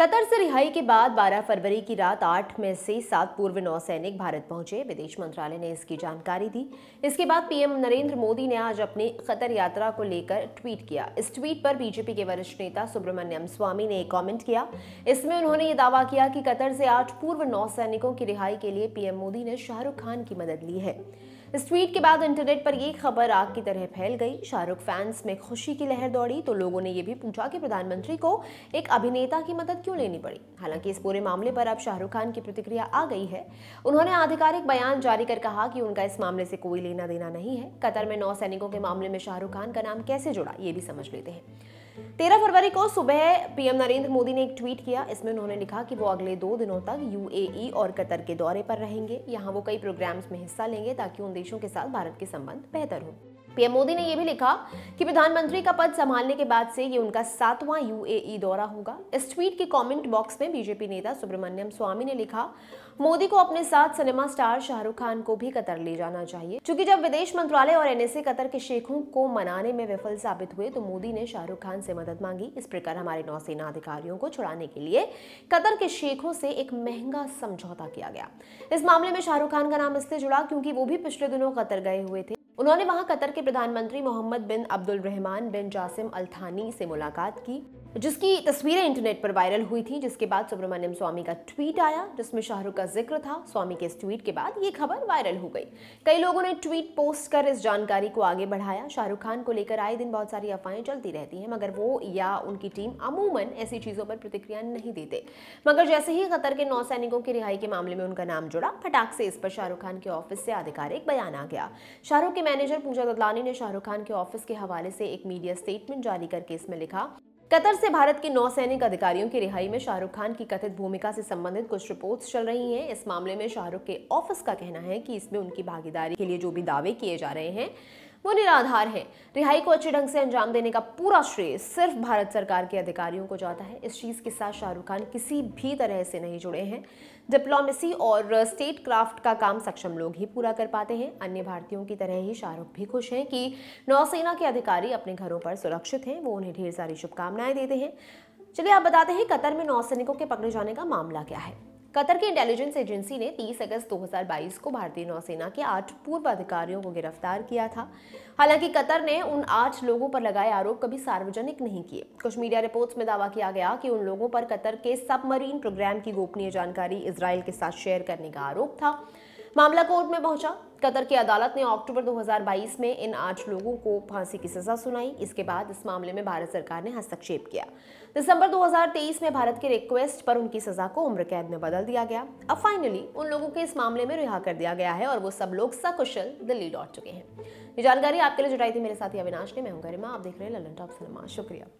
Qatar से रिहाई के बाद 12 फरवरी की रात आठ में से सात पूर्व नौसैनिक भारत पहुंचे विदेश मंत्रालय ने इसकी जानकारी दी इसके बाद पीएम नरेंद्र मोदी ने आज अपनी कतर यात्रा को लेकर ट्वीट किया इस ट्वीट पर बीजेपी के वरिष्ठ नेता सुब्रमण्यम स्वामी ने कमेंट किया इसमें उन्होंने ये दावा किया कि कतर से आठ पूर्व नौसैनिकों की रिहाई के लिए पीएम मोदी ने शाहरुख खान की मदद ली है इस ट्वीट के बाद इंटरनेट पर यह खबर आग की तरह फैल गई शाहरुख फैंस में खुशी की लहर दौड़ी तो लोगों ने यह भी पूछा कि प्रधानमंत्री को एक अभिनेता की मदद क्यों लेनी पड़ी हालांकि इस पूरे मामले पर अब शाहरुख खान की प्रतिक्रिया आ गई है उन्होंने आधिकारिक बयान जारी कर कहा कि उनका इस मामले से कोई लेना देना नहीं है कतर में नौ सैनिकों के मामले में शाहरुख खान का नाम कैसे जुड़ा ये भी समझ लेते हैं तेरह फरवरी को सुबह पीएम नरेंद्र मोदी ने एक ट्वीट किया इसमें उन्होंने लिखा कि वो अगले दो दिनों तक यूएई और कतर के दौरे पर रहेंगे यहाँ वो कई प्रोग्राम्स में हिस्सा लेंगे ताकि उन देशों के साथ भारत के संबंध बेहतर हों पीएम मोदी ने यह भी लिखा कि प्रधानमंत्री का पद संभालने के बाद से ये उनका सातवां यूएई दौरा होगा इस ट्वीट के कमेंट बॉक्स में बीजेपी नेता सुब्रमण्यम स्वामी ने लिखा मोदी को अपने साथ सिनेमा स्टार शाहरुख खान को भी कतर ले जाना चाहिए क्योंकि जब विदेश मंत्रालय और एनएसए कतर के शेखों को मनाने में विफल साबित हुए तो मोदी ने शाहरुख खान से मदद मांगी इस प्रकार हमारे नौसेना अधिकारियों को छुड़ाने के लिए कतर के शेखों से एक महंगा समझौता किया गया इस मामले में शाहरुख खान का नाम इससे जुड़ा क्योंकि वो भी पिछले दिनों कतर गए हुए थे उन्होंने वहां कतर के प्रधानमंत्री मोहम्मद बिन अब्दुल रहमान बिन जासिम अल थानी से मुलाकात की जिसकी तस्वीरें इंटरनेट पर वायरल हुई थी जिसके बाद सुब्रमण्यम स्वामी का ट्वीट आया जिसमें शाहरुख का जिक्र था स्वामी के इस ट्वीट के बाद ये खबर वायरल हो गई कई लोगों ने ट्वीट पोस्ट कर इस जानकारी को आगे बढ़ाया शाहरुख खान को लेकर आए दिन बहुत सारी अफवाहें चलती रहती हैं मगर वो या उनकी टीम अमूमन ऐसी चीज़ों पर प्रतिक्रिया नहीं देते मगर जैसे ही कतर के नौ सैनिकों की रिहाई के मामले में उनका नाम जुड़ा फटाक से इस पर शाहरुख खान के ऑफिस से आधिकारिक बयान आ गया शाहरुख के मैनेजर पूजा ददलानी ने शाहरुख खान के ऑफिस के हवाले से एक मीडिया स्टेटमेंट जारी करके इसमें लिखा कतर से भारत के नौ सैनिक अधिकारियों की रिहाई में शाहरुख खान की कथित भूमिका से संबंधित कुछ रिपोर्ट्स चल रही हैं इस मामले में शाहरुख के ऑफिस का कहना है कि इसमें उनकी भागीदारी के लिए जो भी दावे किए जा रहे हैं वो निराधार है रिहाई को अच्छे ढंग से अंजाम देने का पूरा श्रेय सिर्फ भारत सरकार के अधिकारियों को जाता है इस चीज़ के साथ शाहरुख खान किसी भी तरह से नहीं जुड़े हैं डिप्लोमेसी और स्टेट क्राफ्ट का काम सक्षम लोग ही पूरा कर पाते हैं अन्य भारतीयों की तरह ही शाहरुख भी खुश हैं कि नौसेना के अधिकारी अपने घरों पर सुरक्षित हैं वो उन्हें ढेर सारी शुभकामनाएं देते हैं चलिए आप बताते हैं कतर में नौसैनिकों के पकड़े जाने का मामला क्या है कतर की इंटेलिजेंस एजेंसी ने 30 अगस्त 2022 को भारतीय नौसेना के आठ पूर्व अधिकारियों को गिरफ्तार किया था हालांकि कतर ने उन आठ लोगों पर लगाए आरोप कभी सार्वजनिक नहीं किए कुछ मीडिया रिपोर्ट्स में दावा किया गया कि उन लोगों पर कतर के सबमरीन प्रोग्राम की गोपनीय जानकारी इसराइल के साथ शेयर करने का आरोप था मामला कोर्ट में पहुंचा कतर की अदालत ने अक्टूबर 2022 में इन आठ लोगों को फांसी की सजा सुनाई इसके बाद इस मामले में भारत सरकार ने हस्तक्षेप किया दिसंबर 2023 में भारत के रिक्वेस्ट पर उनकी सजा को उम्र कैद में बदल दिया गया अब फाइनली उन लोगों के इस मामले में रिहा कर दिया गया है और वो सब लोग सकुशल दिल्ली लौट चुके हैं ये जानकारी आपके लिए जुटाई थी मेरे साथी अविनाश ने मैं हूँ गरिमा आप देख रहे हैं ललन टॉप सिनेमा शुक्रिया